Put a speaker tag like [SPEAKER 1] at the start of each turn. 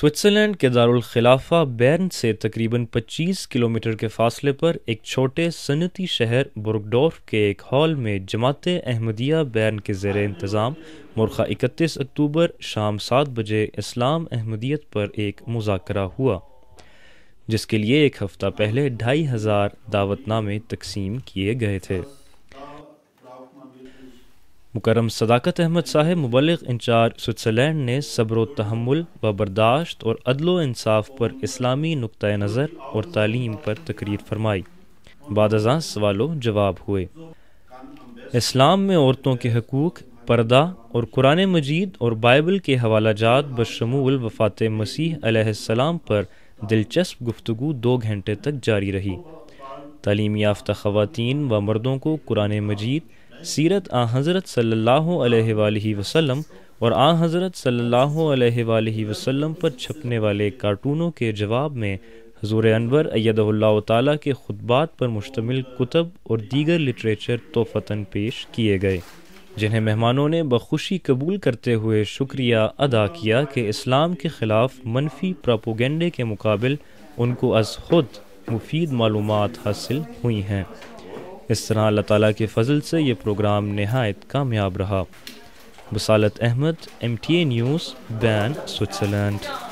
[SPEAKER 1] Switzerland के खिलाफा बैर्न से तकरीबन 25 किलोमीटर के फासले पर एक छोटे सनती शहर बुर्गडोर्फ के एक हॉल में जमात अहमदिया बैर्न के जेर इंतज़ाम मुरखा 31 अक्टूबर शाम सात बजे इस्लाम अहमदियत पर एक मुजाकरा हुआ जिसके लिए एक हफ़्ता पहले ढाई हज़ार दावतनामे तकसीम किए गए थे मुकरम सदाकत अहमद साहब मुबलिक इंचार्ज स्विट्ज़रलैंड ने सब्र तहमुल व बर्दाश्त और अदलो इंसाफ पर इस्लामी नुक़ नज़र और तालीम पर तकरीर फरमाई बाद सवालों जवाब हुए इस्लाम में औरतों के हकूक़ पर्दा और कुरान मजीद और बाइबल के हवाला जात बशमूल वफ़ात मसीह सलाम पर दिलचस्प गुफ्तु दो घंटे तक जारी रही तलीम याफ़्त ख़वान व मर्दों को कुरान मजीद सीरत आ हज़रत सल्ला वसलम वसल्लम और आ हज़रत सल्लल्लाहु वसल्लम पर छपने वाले कार्टूनों के जवाब में हजूर अनवर अयदल्ला ताली के खुतबात पर मुश्तमिल कुतब और दीगर लिटरेचर तोफ़ता पेश किए गए जिन्हें मेहमानों ने बखुशी कबूल करते हुए शुक्रिया अदा किया कि इस्लाम के ख़िलाफ़ मनफी प्रापोगंडे के मुकाबल उनको अज खुद मुफीद मालूम हासिल हुई हैं इस तरह अल्लाह ताला के फजल से ये प्रोग्राम नहायत कामयाब रहा Basalat Ahmad M T A news Bern
[SPEAKER 2] Switzerland